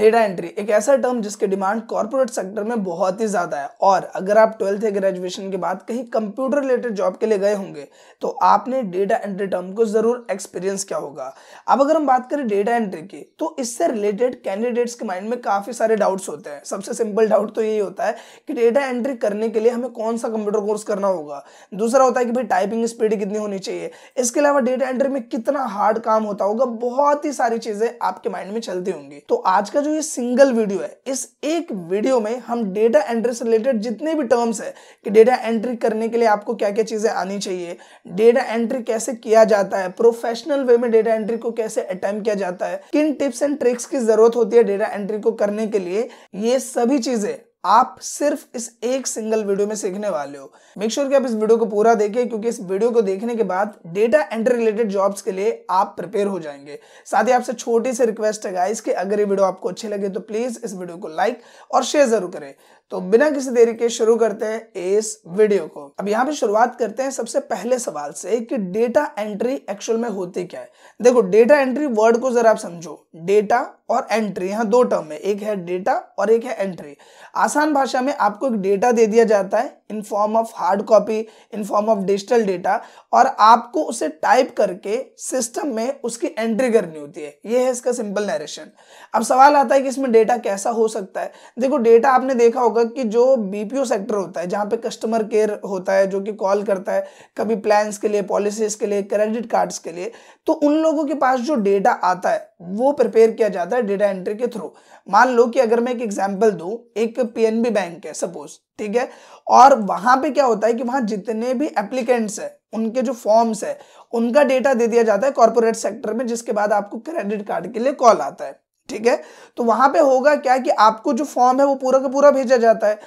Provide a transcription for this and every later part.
Data entry एक ऐसा term जिसके डिमांड कॉर्पोरेट सेक्टर में बहुत ही ज़्यादा है और अगर आप ट्वेल्थ या ग्रेजुएशन के बाद कहीं कंप्यूटर रिलेटेड जॉब के लिए गए होंगे तो आपने डेटा एंट्री टर्म को ज़रूर एक्सपीरियंस किया होगा अब अगर हम बात करें डेटा एंट्री की तो इससे रिलेटेड कैंडिडेट्स के माइंड में काफ़ी सारे डाउट्स होते हैं सबसे सिंपल डाउट तो यही होता है कि डेटा एंट्री करने के लिए हमें कौन सा कंप्यूटर कोर्स करना होगा दूसरा होता है कि भाई टाइपिंग स्पीड कितनी होनी चाहिए इसके अलावा डेटा एंट्री में कितना हार्ड काम होता होगा बहुत ही सारी चीज़ें आपके माइंड में चलती होंगी तो आज का जो जो ये सिंगल वीडियो है इस एक वीडियो में हम डेटा एंट्री से रिलेटेड जितने भी टर्म्स है कि डेटा एंट्री करने के लिए आपको क्या क्या चीज़ें आनी चाहिए डेटा एंट्री कैसे किया जाता है प्रोफेशनल वे में डेटा एंट्री को कैसे अटैम्प किया जाता है किन टिप्स एंड ट्रिक्स की जरूरत होती है डेटा एंट्री को करने के लिए ये सभी चीज़ें आप सिर्फ इस एक सिंगल वीडियो में सीखने वाले हो मेक श्योर sure कि आप इस वीडियो को पूरा देखें क्योंकि इस वीडियो को देखने के बाद डेटा एंट्री रिलेटेड जॉब्स के लिए आप प्रिपेयर हो जाएंगे साथ ही आपसे छोटी सी रिक्वेस्ट है गाइस कि अगर ये वीडियो आपको अच्छे लगे तो प्लीज इस वीडियो को लाइक और शेयर जरूर करें तो बिना किसी देरी के शुरू करते हैं इस वीडियो को अब यहाँ पे शुरुआत करते हैं सबसे पहले सवाल से कि डेटा एंट्री एक्चुअल में होती क्या है देखो डेटा एंट्री वर्ड को जरा आप समझो डेटा और एंट्री यहाँ दो टर्म है एक है डेटा और एक है एंट्री आसान भाषा में आपको एक डेटा दे दिया जाता है in form of hard copy in form of digital data और आपको उसे टाइप करके सिस्टम में उसकी एंट्री करनी होती है ये है इसका सिंपल नरेशन अब सवाल आता है कि इसमें डेटा कैसा हो सकता है देखो डेटा आपने देखा होगा होगा कि जो बीपीओ सेक्टर होता है जहां पे कस्टमर केयर होता है जो कि कॉल करता है कभी प्लान्स के लिए पॉलिसीज के लिए क्रेडिट कार्ड्स के लिए तो उन लोगों के पास जो डेटा आता है वो प्रिपेयर किया जाता है डेटा एंट्री के थ्रू मान लो कि अगर मैं एक एग्जाम्पल दू एक पी बैंक है सपोज ठीक है और वहां पे क्या होता है कि वहां जितने भी एप्लीकेंट्स है उनके जो फॉर्म्स है उनका डेटा दे दिया जाता है कॉर्पोरेट सेक्टर में जिसके बाद आपको क्रेडिट कार्ड के लिए कॉल आता है ठीक है तो वहां पे होगा क्या कि आपको जो फॉर्म है वो पूरा का पूरा भेजा जाता है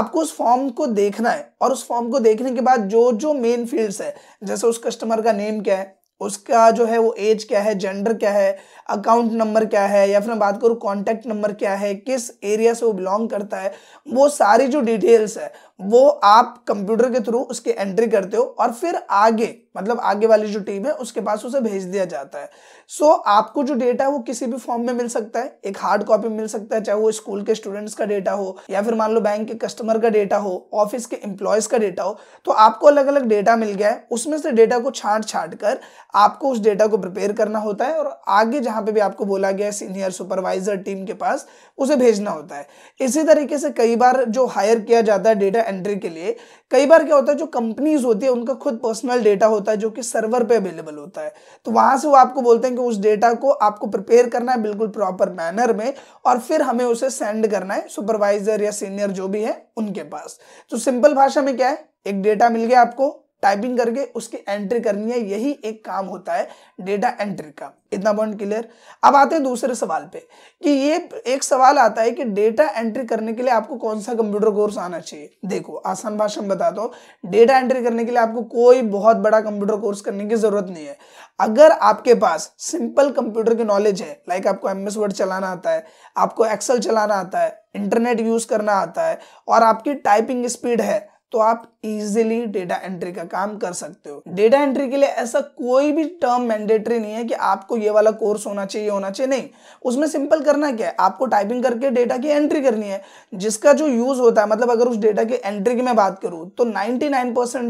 आपको उस फॉर्म को देखना है और उस फॉर्म को देखने के बाद जो जो मेन फील्ड्स है जैसे उस कस्टमर का नेम क्या है उसका जो है वो एज क्या है जेंडर क्या है अकाउंट नंबर क्या है या फिर मैं बात करूँ कॉन्टैक्ट नंबर क्या है किस एरिया से वो बिलोंग करता है वो सारी जो डिटेल्स है वो आप कंप्यूटर के थ्रू उसके एंट्री करते हो और फिर आगे मतलब आगे वाली जो टीम है उसके पास उसे भेज दिया जाता है सो so, आपको जो डेटा है वो किसी भी फॉर्म में मिल सकता है एक हार्ड कॉपी मिल सकता है चाहे वो स्कूल के स्टूडेंट्स का डेटा हो या फिर मान लो बैंक के कस्टमर का डेटा हो ऑफिस के एम्प्लॉयज का डेटा हो तो आपको अलग अलग डेटा मिल गया है उसमें से डेटा को छाट छाट कर आपको उस डेटा को प्रिपेयर करना होता है और आगे यहाँ पे भी आपको बोला गया है सीनियर सुपरवाइजर टीम के पास उसे भेजना होता है इसी तरीके से कई बार जो हायर किया जाता है डेटा एंट्री के लिए कई बार क्या होता है जो कंपनीज होती है उनका खुद पर्सनल डेटा होता है जो कि सर्वर पे अवेलेबल होता है तो वहां से वो आपको बोलते हैं कि उस डेटा को आपको प्रिपेयर करना है बिल्कुल प्रॉपर मैनर में और फिर हमें उसे सेंड करना है सुपरवाइजर या सीनियर जो भी है उनके पास तो सिंपल भाषा में क्या है एक डेटा मिल गया आपको टाइपिंग करके उसकी एंट्री करनी है यही एक काम होता है डेटा एंट्री का इतना पॉइंट क्लियर अब आते हैं दूसरे सवाल पे कि ये एक सवाल आता है कि डेटा एंट्री करने के लिए आपको कौन सा कंप्यूटर कोर्स आना चाहिए देखो आसान भाषा में बताता हूँ डेटा एंट्री करने के लिए आपको कोई बहुत बड़ा कंप्यूटर कोर्स करने की जरूरत नहीं है अगर आपके पास सिंपल कंप्यूटर की नॉलेज है लाइक आपको एम एस वर्ड चलाना आता है आपको एक्सेल चलाना आता है इंटरनेट यूज करना आता है और आपकी टाइपिंग स्पीड है तो आप इजिली डेटा एंट्री का काम कर सकते हो डेटा एंट्री के लिए ऐसा कोई भी टर्म मैंडेटरी नहीं है कि आपको ये वाला कोर्स होना चाहिए होना चाहिए नहीं उसमें सिंपल करना क्या है आपको टाइपिंग करके डेटा की एंट्री करनी है जिसका जो यूज होता है मतलब अगर उस डेटा की एंट्री की मैं बात करूँ तो नाइन्टी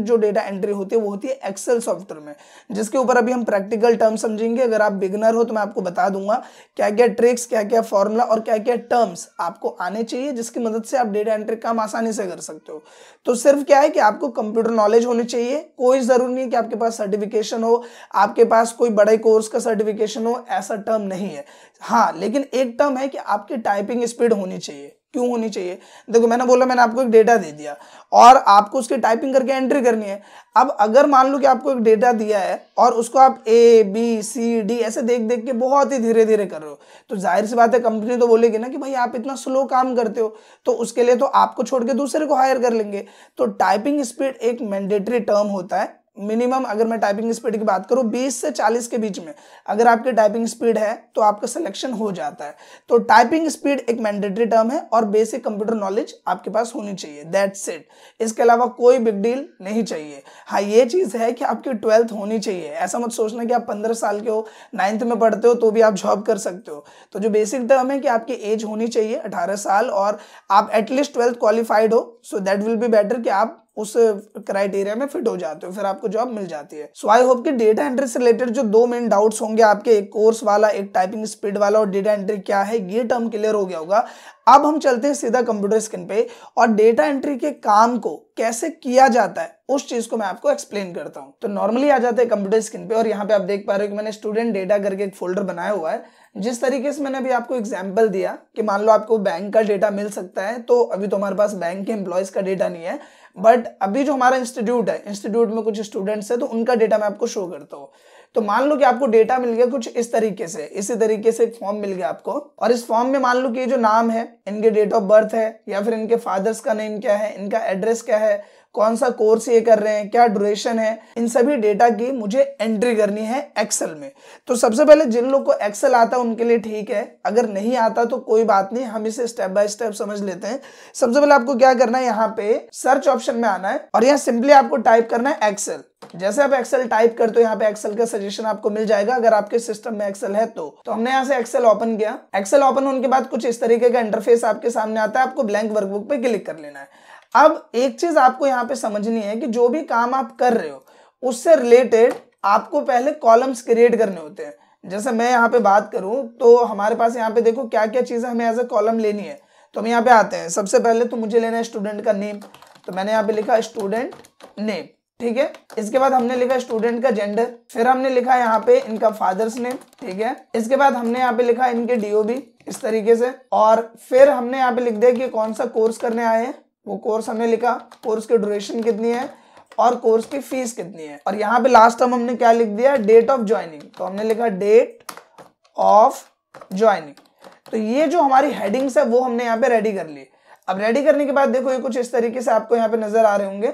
जो डेटा एंट्री होती है वो होती है एक्सेल सॉफ्टवेयर में जिसके ऊपर अभी हम प्रैक्टिकल टर्म समझेंगे अगर आप बिगनर हो तो मैं आपको बता दूंगा क्या क्या ट्रिक्स क्या क्या फॉर्मूला और क्या क्या टर्म्स आपको आने चाहिए जिसकी मदद से आप डेटा एंट्री काम आसानी से कर सकते हो तो सिर्फ सिर्फ क्या है कि आपको कंप्यूटर नॉलेज होनी चाहिए कोई जरूरी नहीं कि आपके पास सर्टिफिकेशन हो आपके पास कोई बड़े कोर्स का सर्टिफिकेशन हो ऐसा टर्म नहीं है हाँ लेकिन एक टर्म है कि आपकी टाइपिंग स्पीड होनी चाहिए क्यों होनी चाहिए देखो मैंने बोला मैंने आपको एक डेटा दे दिया और आपको उसकी टाइपिंग करके एंट्री करनी है अब अगर मान लो कि आपको एक डेटा दिया है और उसको आप ए बी सी डी ऐसे देख देख के बहुत ही धीरे धीरे कर रहे हो तो जाहिर सी बात है कंपनी तो बोलेगी ना कि भाई आप इतना स्लो काम करते हो तो उसके लिए तो आपको छोड़ के दूसरे को हायर कर लेंगे तो टाइपिंग स्पीड एक मैंडेटरी टर्म होता है मिनिमम अगर मैं टाइपिंग स्पीड की बात करूँ 20 से 40 के बीच में अगर आपकी टाइपिंग स्पीड है तो आपका सिलेक्शन हो जाता है तो टाइपिंग स्पीड एक मैंडेटरी टर्म है और बेसिक कंप्यूटर नॉलेज आपके पास होनी चाहिए दैट्स इट इसके अलावा कोई बिग डील नहीं चाहिए हाँ ये चीज़ है कि आपकी ट्वेल्थ होनी चाहिए ऐसा मत सोचना कि आप पंद्रह साल के हो नाइन्थ में पढ़ते हो तो भी आप जॉब कर सकते हो तो जो बेसिक टर्म है कि आपकी एज होनी चाहिए अठारह साल और आप एटलीस्ट ट्वेल्थ क्वालिफाइड हो so that will be better कि आप उस क्राइटेरिया में फिट हो जाते हो फिर आपको जॉब मिल जाती है सो आई होप कि डेटा एंट्री से रिलेटेड जो दो मेन डाउट्स होंगे आपके एक कोर्स वाला एक टाइपिंग स्पीड वाला और डेटा एंट्री क्या है ये टर्म क्लियर हो गया होगा अब हम चलते हैं सीधा कंप्यूटर स्क्रीन पे और डेटा एंट्री के काम को कैसे किया जाता है उस चीज को मैं आपको एक्सप्लेन करता हूं तो नॉर्मली आ जाते हैं कंप्यूटर स्क्रीन पे और यहाँ पे आप देख पा रहे हो कि मैंने स्टूडेंट डेटा करके एक फोल्डर बनाया हुआ है जिस तरीके से मैंने अभी आपको एग्जाम्पल दिया कि मान लो आपको बैंक का डेटा मिल सकता है तो अभी तो हमारे पास बैंक के एम्प्लॉयज का डेटा नहीं है बट अभी जो हमारा इंस्टीट्यूट है इंस्टीट्यूट में कुछ स्टूडेंट्स है तो उनका डेटा मैं आपको शो करता हूँ तो मान लो कि आपको डेटा मिल गया कुछ इस तरीके से इसी तरीके से एक फॉर्म मिल गया आपको और इस फॉर्म में मान लो कि ये जो नाम है इनके डेट ऑफ बर्थ है या फिर इनके फादर्स का नेम क्या है इनका एड्रेस क्या है कौन सा कोर्स ये कर रहे हैं क्या ड्यूरेशन है इन सभी डेटा की मुझे एंट्री करनी है एक्सेल में तो सबसे पहले जिन लोग को एक्सेल आता है उनके लिए ठीक है अगर नहीं आता तो कोई बात नहीं हम इसे स्टेप बाय स्टेप समझ लेते हैं सबसे पहले आपको क्या करना है यहाँ पे सर्च ऑप्शन में आना है और यहाँ सिंपली आपको टाइप करना है एक्सेल जैसे आप एक्सेल टाइप करते हो यहाँ पे एक्सेल का सजेशन आपको मिल जाएगा अगर आपके सिस्टम में एक्सेल है तो तो हमने यहाँ से एक्सेल ओपन किया एक्सेल ओपन होने के बाद कुछ इस तरीके का इंटरफेस आपके सामने आता है आपको ब्लैंक वर्कबुक पे क्लिक कर लेना है अब एक चीज आपको यहाँ पे समझनी है कि जो भी काम आप कर रहे हो उससे रिलेटेड आपको पहले कॉलम्स क्रिएट करने होते हैं जैसे मैं यहाँ पे बात करूं तो हमारे पास यहाँ पे देखो क्या क्या चीज़ें हमें एज ए कॉलम लेनी है तो हम यहाँ पे आते हैं सबसे पहले तो मुझे लेना है स्टूडेंट का नेम तो मैंने यहाँ पे लिखा स्टूडेंट नेम ठीक है इसके बाद हमने लिखा स्टूडेंट का जेंडर फिर हमने लिखा यहाँ पे इनका फादर्स नेम ठीक है इसके बाद हमने यहाँ पे लिखा इनके डीओबी इस तरीके से और फिर हमने यहाँ पे लिख दिया कि कौन सा कोर्स करने आए हैं वो कोर्स हमने लिखा कोर्स की ड्यूरेशन कितनी है और कोर्स की फीस कितनी है और यहाँ पे लास्ट टर्म हमने क्या लिख दिया डेट ऑफ ज्वाइनिंग तो हमने लिखा डेट ऑफ ज्वाइनिंग तो ये जो हमारी हेडिंग्स है वो हमने यहाँ पे रेडी कर ली अब रेडी करने के बाद देखो ये कुछ इस तरीके से आपको यहाँ पे नजर आ रहे होंगे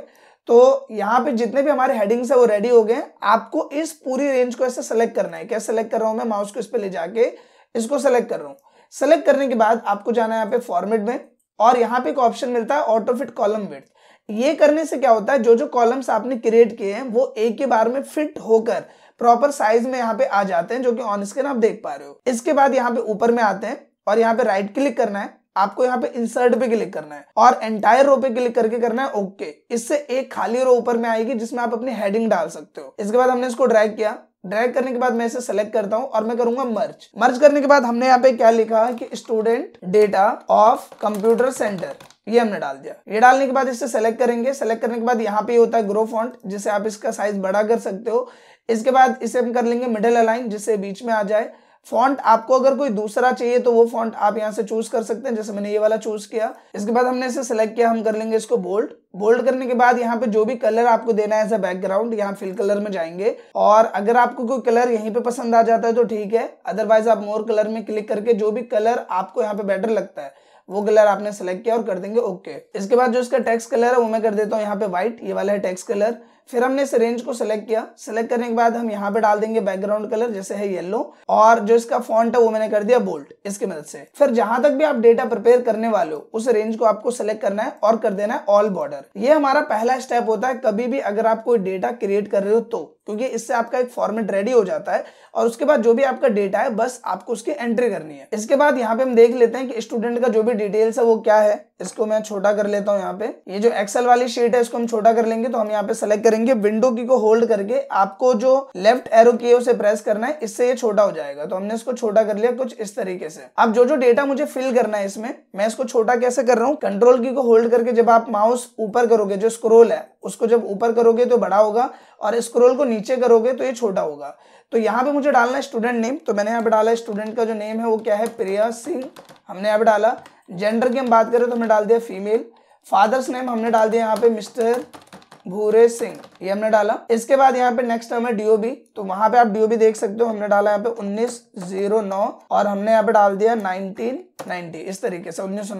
तो यहाँ पे जितने भी हमारे हेडिंग्स है वो रेडी हो गए आपको इस पूरी रेंज को ऐसे सेलेक्ट करना है क्या सेलेक्ट कर रहा हूँ मैं माउस को इस पर ले जाके इसको सेलेक्ट कर रहा हूँ सेलेक्ट करने के बाद आपको जाना है यहाँ पे फॉर्मेट में और यहाँ पे एक ऑप्शन मिलता है ऑटोफिट कॉलम विड्थ ये करने से क्या होता है जो जो कॉलम्स आपने क्रिएट किए हैं वो एक के बार में फिट होकर प्रॉपर साइज में यहाँ पे आ जाते हैं जो कि ऑन स्क्रीन आप देख पा रहे हो इसके बाद यहाँ पे ऊपर में आते हैं और यहाँ पे राइट क्लिक करना है आपको यहाँ पे इंसर्ट पे क्लिक करना है और एंटायर रो पे क्लिक करके करना है ओके इससे एक खाली रो ऊपर में आएगी जिसमें आप अपनी हेडिंग डाल सकते हो इसके बाद हमने इसको ड्रैग किया ड्रैग करने के बाद मैं इसे सेलेक्ट करता हूं और मैं करूंगा मर्ज मर्ज करने के बाद हमने यहाँ पे क्या लिखा है कि student data of computer centre ये हमने डाल दिया ये डालने के बाद इसे सेलेक्ट करेंगे सेलेक्ट करने के बाद यहाँ पे होता है ग्रो फॉन्ट जिसे आप इसका साइज बड़ा कर सकते हो इसके बाद इसे हम कर लेंगे मिडल अलाइन जिससे बीच में आ जाए फॉन्ट आपको अगर कोई दूसरा चाहिए तो वो फॉन्ट आप यहाँ से चूज कर सकते हैं जैसे मैंने ये वाला चूज किया इसके बाद हमने इसे सेलेक्ट किया हम कर लेंगे इसको बोल्ड बोल्ड करने के बाद यहाँ पे जो भी कलर आपको देना है एज बैकग्राउंड यहाँ फिल कलर में जाएंगे और अगर आपको कोई कलर यहीं पे पसंद आ जाता है तो ठीक है अदरवाइज आप मोर कलर में क्लिक करके जो भी कलर आपको यहाँ पे बेटर लगता है वो कलर आपने सेलेक्ट किया और कर देंगे ओके इसके बाद जो इसका टेक्स कलर है वो मैं कर देता हूँ यहाँ पे व्हाइट ये वाला है टेक्स कलर फिर हमने इस रेंज को सिलेक्ट किया सिलेक्ट करने के बाद हम यहाँ पे डाल देंगे बैकग्राउंड कलर जैसे है येलो और जो इसका फॉन्ट है वो मैंने कर दिया बोल्ट इसकी मदद से फिर जहां तक भी आप डेटा प्रिपेयर करने वाले हो उस रेंज को आपको सिलेक्ट करना है और कर देना है ऑल बॉर्डर ये हमारा पहला स्टेप होता है कभी भी अगर आप कोई डेटा क्रिएट कर रहे हो तो क्योंकि इससे आपका एक फॉर्मेट रेडी हो जाता है और उसके बाद जो भी आपका डेटा है बस आपको उसकी एंट्री करनी है इसके बाद यहाँ पे हम देख लेते हैं कि स्टूडेंट का जो भी डिटेल्स है वो क्या है इसको मैं छोटा कर लेता हूँ यहाँ पे ये जो एक्सेल वाली शीट है इसको हम छोटा कर लेंगे तो हम यहाँ पे सेलेक्ट करेंगे विंडो की को होल्ड करके आपको जो लेफ्ट एरो की है उसे प्रेस करना है इससे ये छोटा हो जाएगा तो हमने इसको छोटा कर लिया कुछ इस तरीके से अब जो जो डेटा मुझे फिल करना है इसमें मैं इसको छोटा कैसे कर रहा हूँ कंट्रोल की को होल्ड करके जब आप माउस ऊपर करोगे जो स्क्रोल है उसको जब ऊपर करोगे तो बड़ा होगा और स्क्रोल को नीचे करोगे तो ये छोटा होगा तो यहाँ पे मुझे डालना है स्टूडेंट नेम तो मैंने यहाँ पे डाला स्टूडेंट का जो नेम है वो क्या है प्रिया सिंह हमने यहाँ पे डाला जेंडर की हम बात करें तो हमने डाल दिया फीमेल फादर्स नेम हमने डाल दिया यहाँ पे मिस्टर भूरे सिंह ये हमने डाला इसके बाद यहाँ पे नेक्स्ट हमें डीओबी तो वहां पे आप डीओबी देख सकते हो हमने डाला यहाँ पे उन्नीस जीरो नौ और हमने यहाँ पे डाल दिया नाइनटीन नाइनटी इस तरीके से उन्नीस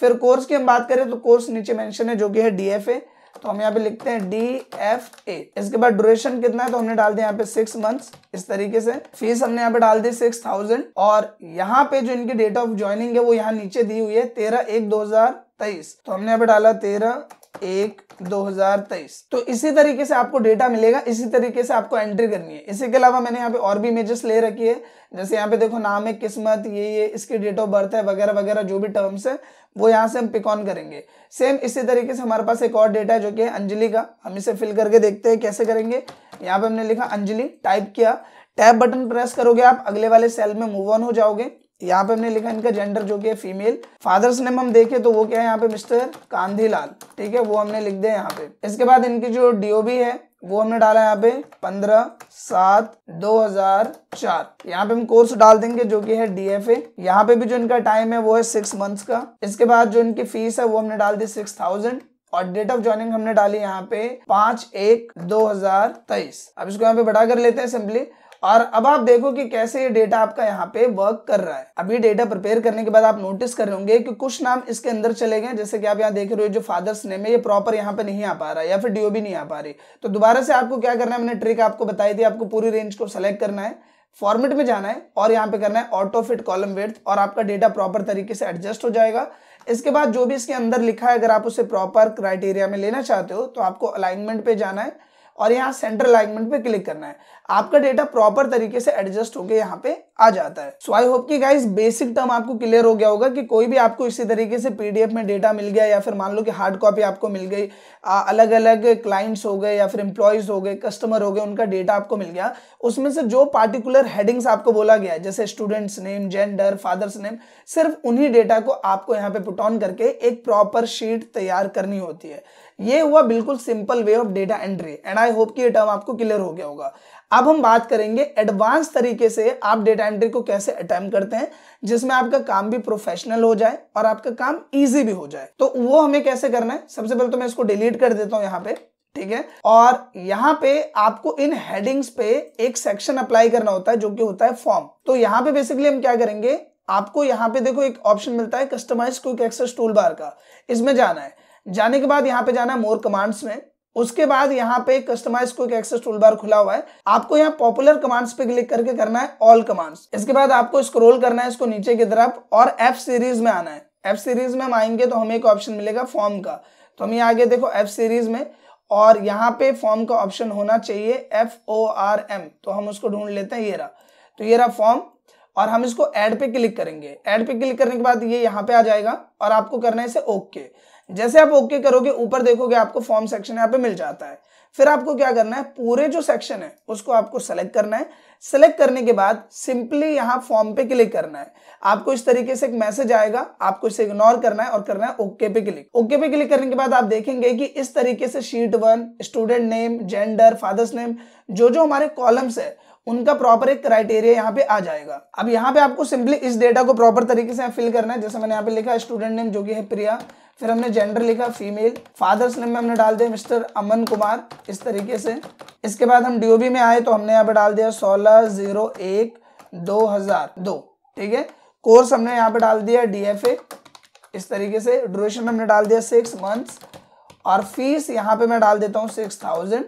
फिर कोर्स की हम बात करें तो कोर्स नीचे मेंशन है जो कि है डीएफए तो हम यहाँ पे लिखते हैं डी एफ ए इसके बाद ड्यूरेशन कितना है तो हमने डाल दिया यहाँ पे सिक्स मंथ्स इस तरीके से फीस हमने यहाँ पे डाल दी सिक्स थाउजेंड और यहाँ पे जो इनकी डेट ऑफ ज्वाइनिंग है वो यहाँ नीचे दी हुई है तेरह एक दो हजार तेईस तो हमने यहाँ पे डाला तेरह एक 2023 तो इसी तरीके से आपको डेटा मिलेगा इसी तरीके से आपको एंट्री करनी है इसी के अलावा मैंने यहाँ पे और भी इमेजेस ले रखी है जैसे यहाँ पे देखो नाम है किस्मत ये ये इसकी डेट ऑफ बर्थ है वगैरह वगैरह जो भी टर्म्स है वो यहाँ से हम पिक ऑन करेंगे सेम इसी तरीके से हमारे पास एक और डेटा है जो कि है अंजलि का हम इसे फिल करके देखते हैं कैसे करेंगे यहाँ पे हमने लिखा अंजलि टाइप किया टैब बटन प्रेस करोगे आप अगले वाले सेल में मूव ऑन हो जाओगे यहाँ पे हमने लिखा इनका जेंडर जो कि है फीमेल फादर्स नेम हम देखे तो वो क्या है यहाँ पे मिस्टर कांधीलाल ठीक है वो हमने लिख दिया यहाँ पे इसके बाद इनकी जो डीओबी है वो हमने डाला यहाँ पे पंद्रह सात दो हजार चार यहाँ पे हम कोर्स डाल देंगे जो कि है डीएफए यहाँ पे भी जो इनका टाइम है वो है सिक्स मंथ्स का इसके बाद जो इनकी फीस है वो हमने डाल दी सिक्स थाउजेंड और डेट ऑफ ज्वाइनिंग हमने डाली यहाँ पे पांच एक दो हजार तेईस अब इसको यहाँ पे बढ़ा कर लेते हैं सिंपली और अब आप देखो कि कैसे ये डेटा आपका यहाँ पे वर्क कर रहा है अभी डेटा प्रिपेयर करने के बाद आप नोटिस कर रहे होंगे कि कुछ नाम इसके अंदर चले गए जैसे कि आप यहाँ देख रहे हो जो फादर्स नेम है ये प्रॉपर यहाँ पे नहीं आ पा रहा है या फिर डीओबी नहीं आ पा रही तो दोबारा से आपको क्या करना है मैंने ट्रिक आपको बताई थी आपको पूरी रेंज को सेलेक्ट करना है फॉर्मेट में जाना है और यहाँ पे करना है ऑटो फिट कॉलम वेथ और आपका डेटा प्रॉपर तरीके से एडजस्ट हो जाएगा इसके बाद जो भी इसके अंदर लिखा है अगर आप उसे प्रॉपर क्राइटेरिया में लेना चाहते हो तो आपको अलाइनमेंट पे जाना है और यहाँ सेंटर अलाइनमेंट पे क्लिक करना है आपका डेटा प्रॉपर तरीके से एडजस्ट होकर यहाँ पे आ जाता है सो आई होप कि गाइस बेसिक टर्म आपको क्लियर हो गया होगा कि कोई भी आपको इसी तरीके से पीडीएफ में डेटा मिल गया या फिर मान लो कि हार्ड कॉपी आपको मिल गई अलग अलग क्लाइंट्स हो गए या फिर एम्प्लॉयज हो गए कस्टमर हो गए उनका डेटा आपको मिल गया उसमें से जो पार्टिकुलर हेडिंग्स आपको बोला गया है जैसे students name gender father's name सिर्फ उन्हीं डेटा को आपको यहाँ पे पुट ऑन करके एक प्रॉपर शीट तैयार करनी होती है ये हुआ बिल्कुल simple way of data entry and I hope कि ये टर्म आपको क्लियर हो गया होगा अब हम बात करेंगे एडवांस तरीके से आप डेटा एंट्री को कैसे अटैम्प करते हैं जिसमें आपका काम भी प्रोफेशनल हो जाए और आपका काम इजी भी हो जाए तो वो हमें कैसे करना है सबसे पहले तो मैं इसको डिलीट कर देता हूँ यहाँ पे ठीक है और यहाँ पे आपको इन हेडिंग्स पे एक सेक्शन अप्लाई करना होता है जो कि होता है फॉर्म तो यहाँ पे बेसिकली हम क्या करेंगे आपको यहाँ पे देखो एक ऑप्शन मिलता है customise quick access tool bar का इसमें जाना है जाने के बाद यहाँ पे जाना है मोर कमांड्स में उसके बाद यहाँ पे customise quick access tool bar खुला हुआ है आपको यहाँ पॉपुलर कमांड्स पे क्लिक करके करना है ऑल कमांड्स इसके बाद आपको स्क्रोल करना है इसको नीचे की तरफ और एफ सीरीज में आना है एफ सीरीज में हम आएंगे तो हमें एक ऑप्शन मिलेगा फॉर्म का तो हम यहाँ आगे देखो एफ सीरीज में और यहाँ पे फॉर्म का ऑप्शन होना चाहिए एफ ओ आर एम तो हम उसको ढूंढ लेते हैं ये रहा तो ये रहा फॉर्म और हम इसको ऐड पे क्लिक करेंगे ऐड पे क्लिक करने के बाद ये यहाँ पे आ जाएगा और आपको करना है इसे ओके okay. जैसे आप ओके करोगे ऊपर देखोगे आपको फॉर्म सेक्शन यहाँ पे मिल जाता है फिर आपको क्या करना है पूरे जो सेक्शन है उसको आपको सेलेक्ट करना है सेलेक्ट करने के बाद सिंपली यहाँ फॉर्म पे क्लिक करना है आपको इस तरीके से एक मैसेज आएगा आपको इसे इग्नोर करना है और करना है ओके पे क्लिक ओके पे क्लिक करने के बाद आप देखेंगे कि इस तरीके से sheet one student name gender father's name जो जो हमारे कॉलम्स है उनका प्रॉपर एक क्राइटेरिया यहाँ पे आ जाएगा अब यहाँ पे आपको सिंपली इस डेटा को प्रॉपर तरीके से फिल करना है जैसे मैंने यहाँ पे लिखा स्टूडेंट नेम जो कि है प्रिया फिर हमने जेंडर लिखा फीमेल फादर्स नेम में हमने डाल दिया मिस्टर अमन कुमार इस तरीके से इसके बाद हम डीओबी में आए तो हमने यहाँ पे डाल दिया सोलह जीरो एक दो हजार दो ठीक है कोर्स हमने यहाँ पे डाल दिया डीएफए इस तरीके से ड्यूरेशन में हमने डाल दिया सिक्स मंथ्स और फीस यहाँ पे मैं डाल देता हूँ सिक्स थाउजेंड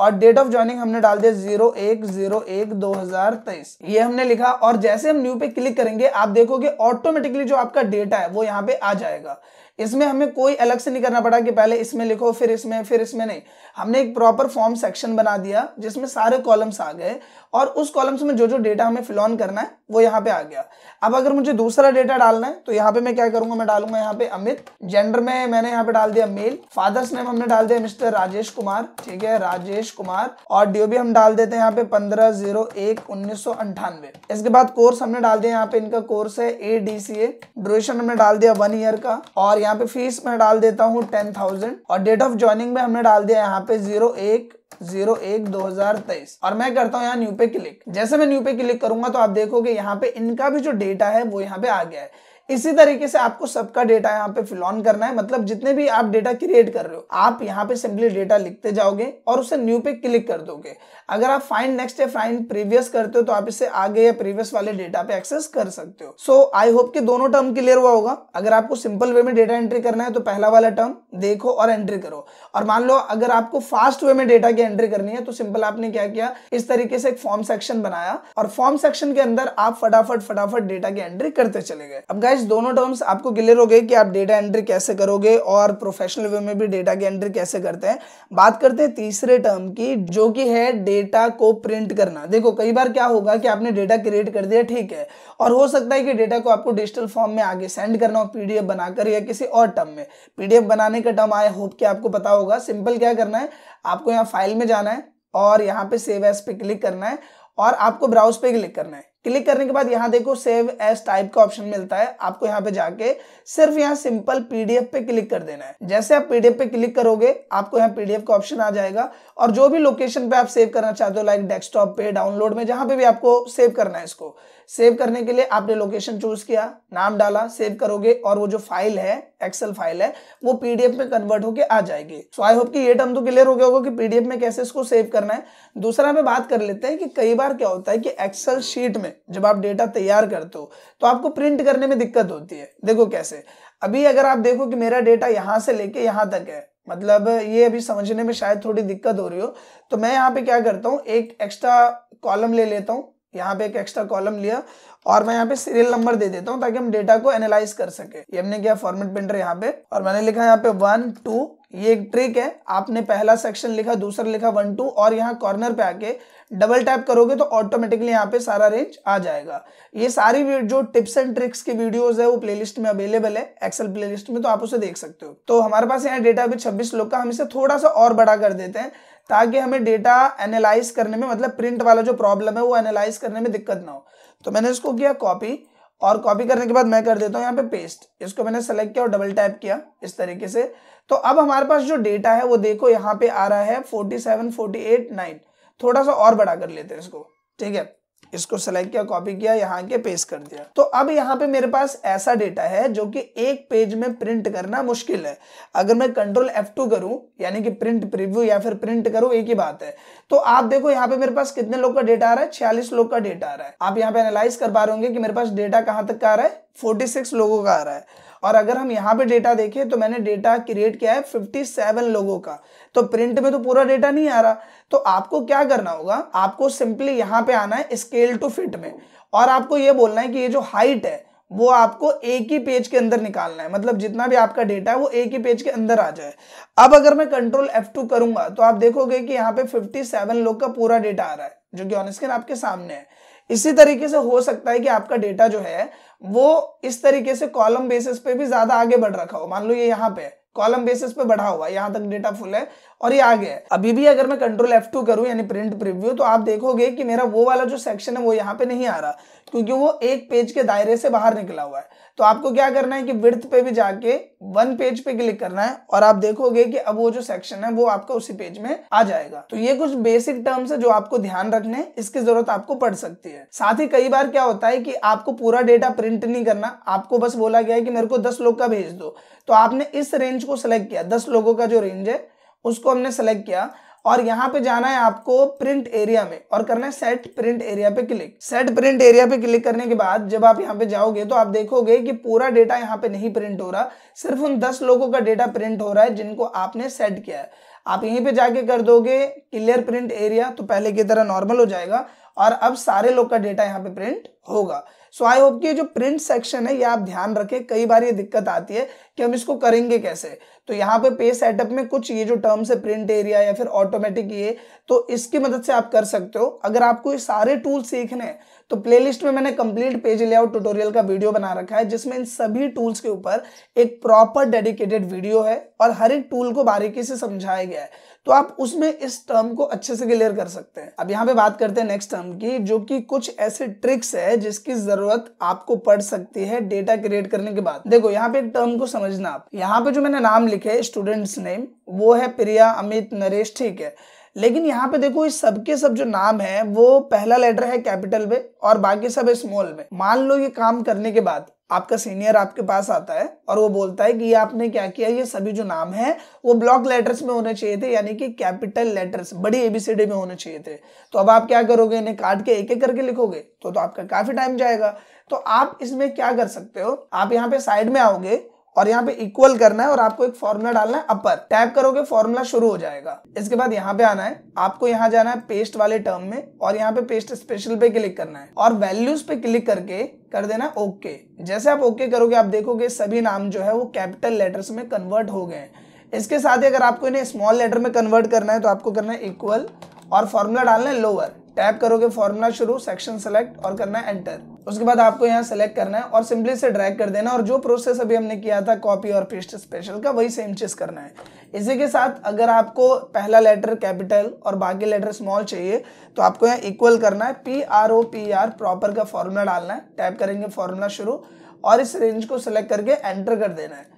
और डेट ऑफ ज्वाइनिंग हमने डाल दिया जीरो एक जीरो एक दो हजार तेईस ये हमने लिखा और जैसे हम न्यू पे क्लिक करेंगे आप देखोगे ऑटोमेटिकली जो आपका डेटा है वो यहाँ पे आ जाएगा इसमें हमें कोई अलग से नहीं करना पड़ा कि पहले इसमें लिखो फिर इसमें फिर इसमें नहीं हमने एक प्रॉपर फॉर्म सेक्शन बना दिया जिसमें सारे कॉलम्स आ गए और उस कॉलम्स में जो जो डेटा हमें ऑन करना है वो यहाँ पे आ गया अब अगर मुझे दूसरा डेटा डालना है तो यहाँ पे मैं क्या करूंगा मैं डालूंगा यहाँ पे अमित जेंडर में मैंने यहाँ पे डाल दिया मेल फादर्स नेम हमने डाल दिया मिस्टर राजेश कुमार ठीक है राजेश कुमार और डीओबी हम डाल देते हैं यहाँ पे पंद्रह जीरो एक उन्नीस सौ अंठानवे इसके बाद कोर्स हमने डाल दिया यहाँ पे इनका कोर्स है A D C A duration हमने डाल दिया वन ईयर का और यहाँ पे फीस मैं डाल देता हूँ टेन थाउजेंड और डेट ऑफ ज्वाइनिंग में हमने डाल दिया यहाँ पे जीरो एक जीरो एक दो हजार तेईस और मैं करता हूँ यहाँ न्यू पे क्लिक जैसे मैं न्यू पे क्लिक करूंगा तो आप देखोगे यहाँ पे इनका भी जो डेटा है वो यहाँ पे आ गया है इसी तरीके से आपको सबका डेटा यहाँ पे फिल करना है मतलब जितने भी आप डेटा क्रिएट कर रहे हो आप यहाँ पे सिंपली डेटा लिखते जाओगे और उसे न्यू पे क्लिक कर दोगे अगर आप फाइंड नेक्स्ट या फाइंड प्रीवियस करते हो तो आप इसे आगे या प्रीवियस वाले डेटा पे एक्सेस कर सकते हो सो आई होप कि दोनों टर्म क्लियर हुआ होगा अगर आपको सिंपल वे में डेटा एंट्री करना है तो पहला वाला टर्म देखो और एंट्री करो और मान लो अगर आपको फास्ट वे में डेटा की एंट्री करनी है तो सिंपल आपने क्या किया इस तरीके से एक फॉर्म सेक्शन बनाया और फॉर्म सेक्शन के अंदर आप फटाफट फटाफट डेटा की एंट्री करते चले गए अब गाइज गैस दोनों टर्म्स आपको क्लियर हो गए कि आप डेटा एंट्री कैसे करोगे और प्रोफेशनल वे में भी डेटा की एंट्री कैसे करते हैं बात करते हैं तीसरे टर्म की जो कि है डेटा को प्रिंट करना देखो कई बार क्या होगा कि आपने डेटा क्रिएट कर दिया ठीक है और हो सकता है कि डेटा को आपको डिजिटल फॉर्म में आगे सेंड करना हो पी बनाकर या किसी और टर्म में पी बनाने का टर्म आई होप कि आपको पता होगा सिंपल क्या करना है आपको यहाँ फाइल में जाना है और यहाँ पे सेव एस पे क्लिक करना है और आपको ब्राउज पे क्लिक करना है क्लिक करने के बाद यहाँ देखो सेव एस टाइप का ऑप्शन मिलता है आपको यहाँ पे जाके सिर्फ यहाँ सिंपल पीडीएफ पे क्लिक कर देना है जैसे आप पीडीएफ पे क्लिक करोगे आपको यहाँ पीडीएफ का ऑप्शन आ जाएगा और जो भी लोकेशन पे आप सेव करना चाहते हो लाइक डेस्कटॉप पे डाउनलोड में जहां पे भी आपको सेव करना है इसको सेव करने के लिए आपने लोकेशन चूज किया नाम डाला सेव करोगे और वो जो फाइल है एक्सेल फाइल है वो पीडीएफ में कन्वर्ट होके आ जाएगी सो आई होप कि ये टर्म तो क्लियर हो गया होगा कि पीडीएफ में कैसे इसको सेव करना है दूसरा हमें बात कर लेते हैं कि कई बार क्या होता है कि एक्सेल शीट में में जब आप डेटा तैयार करते हो तो आपको प्रिंट करने में दिक्कत होती है देखो कैसे अभी अगर आप देखो कि मेरा डेटा यहाँ से लेके यहाँ तक है मतलब ये अभी समझने में शायद थोड़ी दिक्कत हो रही हो तो मैं यहाँ पे क्या करता हूँ एक एक्स्ट्रा कॉलम ले लेता हूँ यहाँ पे एक एक्स्ट्रा कॉलम लिया और मैं यहाँ पे सीरियल नंबर दे देता हूँ ताकि हम डेटा को एनालाइज कर सके ये हमने किया फॉर्मेट प्रिंटर यहाँ पे और मैंने लिखा यहाँ पे वन टू ये एक ट्रिक है आपने पहला सेक्शन लिखा दूसरा लिखा वन टू और यहाँ कॉर्नर पे आके डबल टैप करोगे तो ऑटोमेटिकली यहाँ पे सारा रेंज आ जाएगा ये सारी जो टिप्स एंड ट्रिक्स की वीडियोस है वो प्लेलिस्ट में अवेलेबल है एक्सेल प्लेलिस्ट में तो आप उसे देख सकते हो तो हमारे पास यहाँ डेटा अभी छब्बीस लोग का हम इसे थोड़ा सा और बड़ा कर देते हैं ताकि हमें डेटा एनालाइज करने में मतलब प्रिंट वाला जो प्रॉब्लम है वो एनालाइज करने में दिक्कत ना हो तो मैंने इसको किया कॉपी और कॉपी करने के बाद मैं कर देता हूँ यहाँ पे पेस्ट इसको मैंने सेलेक्ट किया और डबल टैप किया इस तरीके से तो अब हमारे पास जो डेटा है वो देखो यहाँ पे आ रहा है forty seven forty eight nine थोड़ा सा और बड़ा कर लेते हैं इसको ठीक है इसको सेलेक्ट किया कॉपी किया यहाँ के पेस्ट कर दिया तो अब यहाँ पे मेरे पास ऐसा डेटा है जो कि एक पेज में प्रिंट करना मुश्किल है अगर मैं कंट्रोल F2 करूं यानी कि प्रिंट प्रीव्यू या फिर प्रिंट करूं एक ही बात है तो आप देखो यहाँ पे मेरे पास कितने लोग का डेटा आ रहा है छियालीस लोग का डेटा आ रहा है आप यहाँ पे एनालाइज कर पा रहे होंगे कि मेरे पास डेटा कहाँ तक का आ रहा है फोर्टी लोगों का आ रहा है और अगर हम यहाँ पे डेटा देखें तो मैंने डेटा क्रिएट किया है सेवन लोगों का तो प्रिंट में तो पूरा डेटा नहीं आ रहा तो आपको क्या करना होगा आपको सिंपली यहाँ पे आना है स्केल टू फिट में और आपको ये बोलना है कि ये जो हाइट है वो आपको एक ही पेज के अंदर निकालना है मतलब जितना भी आपका डेटा है वो एक ही पेज के अंदर आ जाए अब अगर मैं कंट्रोल F2 करूंगा तो आप देखोगे कि यहाँ पे 57 लोग का पूरा डेटा आ रहा है जो कि ऑन स्क्रीन आपके सामने है इसी तरीके से हो सकता है कि आपका डेटा जो है वो इस तरीके से कॉलम बेसिस पे भी ज्यादा आगे बढ़ रखा हो मान लो ये यहाँ पे है कॉलम बेसिस पे बढ़ा हुआ यहां तक डेटा फुल है और ये आ गया अभी भी अगर मैं कंट्रोल एफ टू करूं यानी प्रिंट प्रिव्यू तो आप देखोगे कि मेरा वो वाला जो सेक्शन है वो यहाँ पे नहीं आ रहा क्योंकि वो एक पेज के दायरे से बाहर निकला हुआ है तो आपको क्या करना है कि विर्थ पे भी जाके वन पेज पे क्लिक करना है और आप देखोगे कि अब वो जो सेक्शन है वो आपका उसी पेज में आ जाएगा तो ये कुछ बेसिक टर्म्स है जो आपको ध्यान रखने इसकी जरूरत आपको पड़ सकती है साथ ही कई बार क्या होता है कि आपको पूरा डेटा प्रिंट नहीं करना आपको बस बोला गया है कि मेरे को दस लोग का भेज दो तो आपने इस रेंज को सेलेक्ट किया दस लोगों का जो रेंज है उसको हमने सेलेक्ट किया और यहाँ पे जाना है आपको प्रिंट एरिया में और करना है सेट प्रिंट एरिया पे क्लिक सेट प्रिंट एरिया पे क्लिक करने के बाद जब आप यहाँ पे जाओगे तो आप देखोगे कि पूरा डेटा यहाँ पे नहीं प्रिंट हो रहा सिर्फ उन दस लोगों का डेटा प्रिंट हो रहा है जिनको आपने सेट किया है आप यहीं पे जाके कर दोगे क्लियर प्रिंट एरिया तो पहले की तरह नॉर्मल हो जाएगा और अब सारे लोग का डेटा यहाँ पे प्रिंट होगा सो आई होप कि जो प्रिंट सेक्शन है ये आप ध्यान रखें कई बार ये दिक्कत आती है कि हम इसको करेंगे कैसे तो यहाँ पे पे सेटअप में कुछ ये जो टर्म्स है प्रिंट एरिया या फिर ऑटोमेटिक ये तो इसकी मदद से आप कर सकते हो अगर आपको ये सारे टूल सीखने हैं तो प्लेलिस्ट में मैंने कंप्लीट पेज लेआउट ट्यूटोरियल का वीडियो बना रखा है जिसमें इन सभी टूल्स के ऊपर एक प्रॉपर डेडिकेटेड वीडियो है और हर एक टूल को बारीकी से समझाया गया है तो आप उसमें इस टर्म को अच्छे से क्लियर कर सकते हैं अब यहाँ पे बात करते हैं नेक्स्ट टर्म की जो कि कुछ ऐसे ट्रिक्स है जिसकी जरूरत आपको पड़ सकती है डेटा क्रिएट करने के बाद देखो यहाँ पे एक टर्म को समझना आप यहाँ पे जो मैंने नाम लिखे स्टूडेंट्स नेम वो है प्रिया अमित नरेश ठीक है लेकिन यहाँ पे देखो इस सबके सब जो नाम है वो पहला लेटर है कैपिटल में और बाकी सब स्मॉल में मान लो ये काम करने के बाद आपका सीनियर आपके पास आता है और वो बोलता है कि ये आपने क्या किया ये सभी जो नाम है वो ब्लॉक लेटर्स में होने चाहिए थे यानी कि कैपिटल लेटर्स बड़ी एबीसीडी में होने चाहिए थे तो अब आप क्या करोगे इन्हें काट के एक एक करके लिखोगे तो, तो आपका काफी टाइम जाएगा तो आप इसमें क्या कर सकते हो आप यहाँ पे साइड में आओगे और यहाँ पे इक्वल करना है और आपको एक फॉर्मूला डालना है अपर टैप करोगे फॉर्मूला शुरू हो जाएगा इसके बाद यहाँ पे आना है आपको यहाँ जाना है पेस्ट वाले टर्म में और यहाँ पे पेस्ट स्पेशल पे क्लिक करना है और वैल्यूज पे क्लिक करके कर देना ओके जैसे आप ओके करोगे आप देखोगे सभी नाम जो है वो कैपिटल लेटर्स में कन्वर्ट हो गए हैं इसके साथ ही अगर आपको इन्हें स्मॉल लेटर में कन्वर्ट करना है तो आपको करना है इक्वल और फॉर्मूला डालना है लोअर टैप करोगे फॉर्मूला शुरू सेक्शन सेलेक्ट और करना है एंटर उसके बाद आपको यहाँ सेलेक्ट करना है और सिंपली से ड्रैग कर देना और जो प्रोसेस अभी हमने किया था कॉपी और पेस्ट स्पेशल का वही सेम चीज करना है इसी के साथ अगर आपको पहला लेटर कैपिटल और बाकी लेटर स्मॉल चाहिए तो आपको यहाँ इक्वल करना है P R O P R proper का फॉर्मूला डालना है टैप करेंगे फॉर्मूला शुरू और इस रेंज को सिलेक्ट करके एंटर कर देना है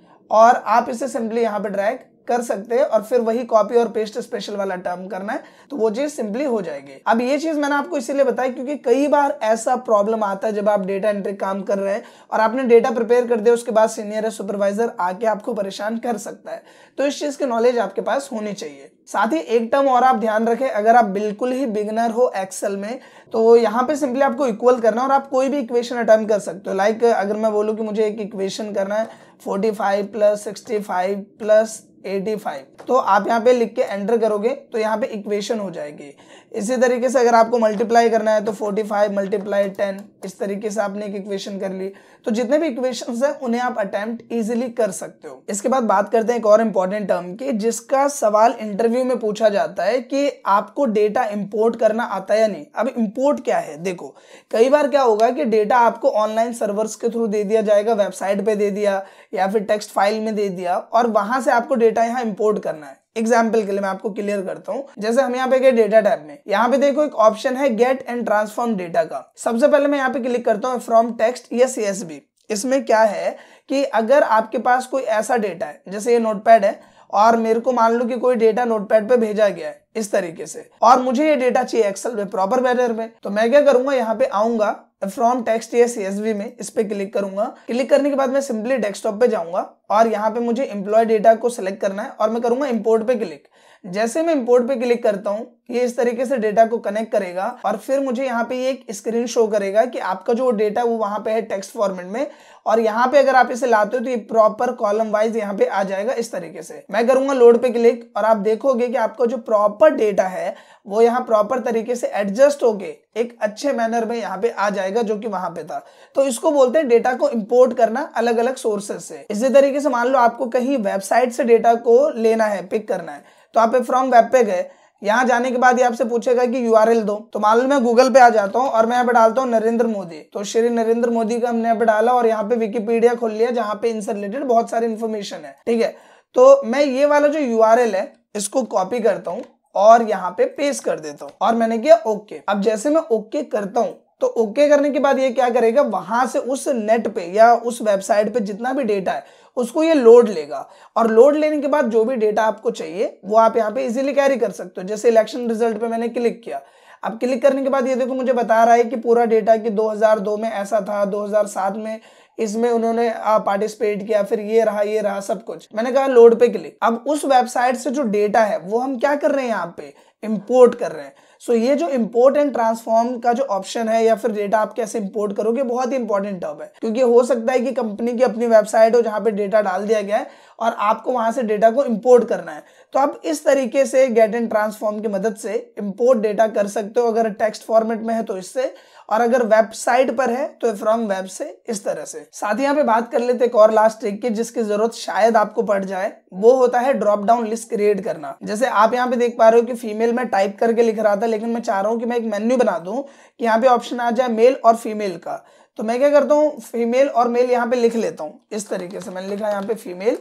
और आप इसे सिंपली यहाँ पे ड्रैग कर सकते हैं और फिर वही कॉपी और पेस्ट स्पेशल वाला टर्म करना है तो वो चीज सिंपली हो जाएगी अब ये चीज मैंने आपको इसीलिए बताई क्योंकि कई बार ऐसा प्रॉब्लम आता है जब आप डेटा एंट्री काम कर रहे हैं और आपने डेटा प्रिपेयर कर दिया उसके बाद सीनियर सुपरवाइजर आके आपको परेशान कर सकता है तो इस चीज की नॉलेज आपके पास होनी चाहिए साथ ही एक टर्म और आप ध्यान रखें अगर आप बिल्कुल ही बिगनर हो एक्सेल में तो यहाँ पे सिंपली आपको इक्वल करना है और आप कोई भी इक्वेशन अटैम्प कर सकते हो लाइक अगर मैं बोलूँ कि मुझे एक इक्वेशन करना है 45 प्लस 65 प्लस 85 तो आप यहाँ पे लिख के एंटर करोगे तो यहाँ पे इक्वेशन हो जाएगी इसी तरीके से अगर आपको मल्टीप्लाई करना है तो 45 फाइव मल्टीप्लाई टेन इस तरीके से आपने एक इक्वेशन कर ली तो जितने भी इक्वेशन हैं उन्हें आप अटेम्प्ट इजीली कर सकते हो इसके बाद बात करते हैं एक और इम्पोर्टेंट टर्म की जिसका सवाल इंटरव्यू में पूछा जाता है कि आपको डेटा इम्पोर्ट करना आता है या नहीं अब इम्पोर्ट क्या है देखो कई बार क्या होगा कि डेटा आपको ऑनलाइन सर्वर्स के थ्रू दे दिया जाएगा वेबसाइट पर दे दिया या फिर टेक्स्ट फाइल में दे दिया और वहां से आपको डेटा यहाँ इम्पोर्ट करना है एग्जाम्पल के लिए मैं आपको क्लियर करता हूँ जैसे हम यहाँ पे गए डेटा टाइप में यहाँ पे देखो एक ऑप्शन है गेट एंड ट्रांसफॉर्म डेटा का सबसे पहले मैं यहाँ पे क्लिक करता हूँ फ्रॉम टेक्स्ट या सी इसमें क्या है कि अगर आपके पास कोई ऐसा डेटा है जैसे ये नोटपैड है और मेरे को मान लो कि कोई डेटा नोटपैड पे भेजा गया है इस तरीके से और मुझे ये डेटा चाहिए एक्सेल में प्रॉपर बैनर में तो मैं क्या करूंगा यहाँ पे आऊंगा फ्रॉम टेक्स्ट या सीएसवी में इस पर क्लिक करूंगा क्लिक करने के बाद मैं सिंपली डेस्कटॉप पे जाऊंगा और यहाँ पे मुझे एम्प्लॉय डेटा को सिलेक्ट करना है और मैं करूंगा इम्पोर्ट पे क्लिक जैसे मैं इंपोर्ट पे क्लिक करता हूँ ये इस तरीके से डेटा को कनेक्ट करेगा और फिर मुझे यहाँ पे एक स्क्रीन शो करेगा कि आपका जो डेटा वो वहां पे है टेक्स्ट फॉर्मेट में और यहाँ पे अगर आप इसे लाते हो तो ये प्रॉपर कॉलम वाइज यहाँ पे आ जाएगा इस तरीके से मैं करूंगा लोड पे क्लिक और आप देखोगे कि आपका जो प्रॉपर डेटा है वो यहाँ प्रॉपर तरीके से एडजस्ट होके एक अच्छे मैनर में यहाँ पे आ जाएगा जो कि वहां पे था तो इसको बोलते हैं डेटा को इम्पोर्ट करना अलग अलग सोर्सेस से इसी तरीके से मान लो आपको कहीं वेबसाइट से डेटा को लेना है पिक करना है तो आप फ्रॉम वेब पे गए यहाँ जाने के बाद ये आपसे पूछेगा कि यू दो तो मान लो मैं गूगल पे आ जाता हूँ और मैं यहाँ पे डालता हूँ नरेंद्र मोदी तो श्री नरेंद्र मोदी का हमने यहाँ पे डाला और यहाँ पे विकीपीडिया खोल लिया जहाँ पे इनसे रिलेटेड बहुत सारी इन्फॉर्मेशन है ठीक है तो मैं ये वाला जो यू है इसको कॉपी करता हूँ और यहाँ पे पेश कर देता हूँ और मैंने किया ओके अब जैसे मैं ओके करता हूँ तो ओके करने के बाद ये क्या करेगा वहां से उस नेट पे या उस वेबसाइट पे जितना भी डेटा है उसको ये लोड लेगा और लोड लेने के बाद जो भी डेटा आपको चाहिए वो आप यहाँ पे इजीली कैरी कर सकते हो जैसे इलेक्शन रिजल्ट पे मैंने क्लिक किया अब क्लिक करने के बाद ये देखो मुझे बता रहा है कि पूरा डेटा कि 2002 में ऐसा था 2007 में इसमें उन्होंने पार्टिसिपेट किया फिर ये रहा ये रहा सब कुछ मैंने कहा लोड पे क्लिक अब उस वेबसाइट से जो डेटा है वो हम क्या कर रहे हैं यहाँ पे इम्पोर्ट कर रहे हैं सो ये जो इम्पोर्ट एंड ट्रांसफॉर्म का जो ऑप्शन है या फिर डेटा आप कैसे इम्पोर्ट करोगे बहुत ही इंपॉर्टेंट टर्म है क्योंकि हो सकता है कि कंपनी की अपनी वेबसाइट हो जहाँ पे डेटा डाल दिया गया है और आपको वहाँ से डेटा को इम्पोर्ट करना है तो आप इस तरीके से गेट एंड ट्रांसफॉर्म की मदद से इम्पोर्ट डेटा कर सकते हो अगर टेक्स्ट फॉर्मेट में है तो इससे और अगर वेबसाइट पर है तो फ्रॉम वेब से इस तरह से साथ ही यहाँ पे बात कर लेते एक और लास्ट ट्रिक की जिसकी जरूरत शायद आपको पड़ जाए वो होता है ड्रॉप डाउन लिस्ट क्रिएट करना जैसे आप यहाँ पे देख पा रहे हो कि फीमेल में टाइप करके लिख रहा था लेकिन मैं चाह रहा हूँ कि मैं एक मेन्यू बना दू कि यहाँ पे ऑप्शन आ जाए मेल और फीमेल का तो मैं क्या करता हूँ फीमेल और मेल यहाँ पे लिख लेता हूँ इस तरीके से मैंने लिखा यहाँ पे फीमेल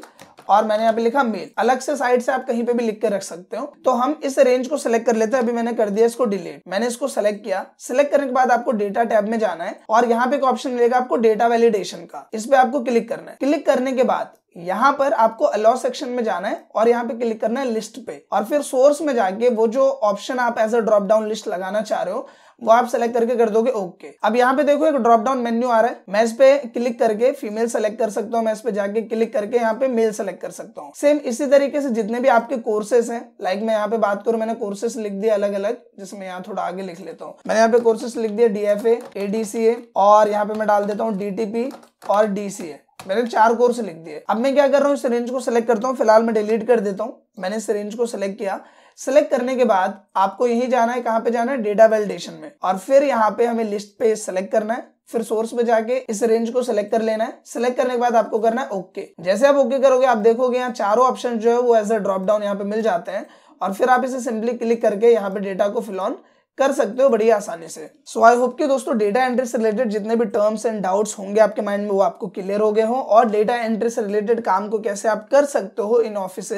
और मैंने यहाँ पे लिखा मेल अलग से साइड से आप कहीं पे भी लिख के रख सकते हो तो हम इस रेंज को सिलेक्ट कर लेते हैं अभी मैंने कर दिया इसको डिलीट मैंने इसको सिलेक्ट किया सिलेक्ट करने के बाद आपको डेटा टैब में जाना है और यहाँ पे एक ऑप्शन मिलेगा आपको डेटा वैलिडेशन का इस पे आपको क्लिक करना है क्लिक करने के बाद यहाँ पर आपको अलाउ सेक्शन में जाना है और यहाँ पे क्लिक करना है लिस्ट पे और फिर सोर्स में जाके वो जो ऑप्शन आप as a drop down list लगाना चाह रहे हो वो आप सेलेक्ट करके कर दोगे ओके okay. अब यहाँ पे देखो एक ड्रॉप डाउन मेन्यू आ रहा है मैं इस पे क्लिक करके फीमेल सेलेक्ट कर सकता हूँ मैं इस पे जाके क्लिक करके यहाँ पे मेल सेलेक्ट कर सकता हूँ सेम इसी तरीके से जितने भी आपके कोर्सेस हैं लाइक मैं यहाँ पे बात करूँ मैंने कोर्सेस लिख दिया अलग अलग जिसमें यहाँ थोड़ा आगे लिख लेता हूँ मैंने यहाँ पे कोर्सेस लिख दिया डी एफ एडीसीए और यहाँ पे मैं डाल देता हूँ डी और डीसीए मैंने चार कोर्स लिख दिए अब मैं क्या कर रहा हूँ इस रेंज को सिलेक्ट करता हूँ फिलहाल मैं डिलीट कर देता हूँ मैंने इस रेंज को सिलेक्ट किया सेलेक्ट करने के बाद आपको यही जाना है कहाँ पे जाना है डेटा वेलिडेशन में और फिर यहाँ पे हमें लिस्ट पे सेलेक्ट करना है फिर सोर्स पे जाके इस रेंज को सिलेक्ट कर लेना है सिलेक्ट करने के बाद आपको करना है ओके जैसे आप ओके करोगे आप देखोगे यहाँ चारों ऑप्शन जो है वो एज अ ड्रॉप डाउन यहाँ पे मिल जाते हैं और फिर आप इसे सिंपली क्लिक करके यहाँ पे डेटा को ऑन कर सकते हो बड़ी आसानी से सो आई होप कि दोस्तों डेटा एंट्री से रिलेटेड जितने भी टर्म्स एंड डाउट्स होंगे आपके माइंड में वो आपको क्लियर हो गए हो और डेटा एंट्री से रिलेटेड काम को कैसे आप कर सकते हो इन ऑफिस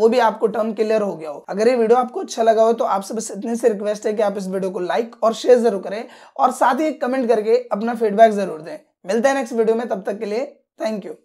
वो भी आपको टर्म क्लियर हो गया हो अगर ये वीडियो आपको अच्छा लगा हो तो आपसे बस इतने से रिक्वेस्ट है कि आप इस वीडियो को लाइक और शेयर जरूर करें और साथ ही कमेंट करके अपना फीडबैक जरूर दें मिलते हैं नेक्स्ट वीडियो में तब तक के लिए थैंक यू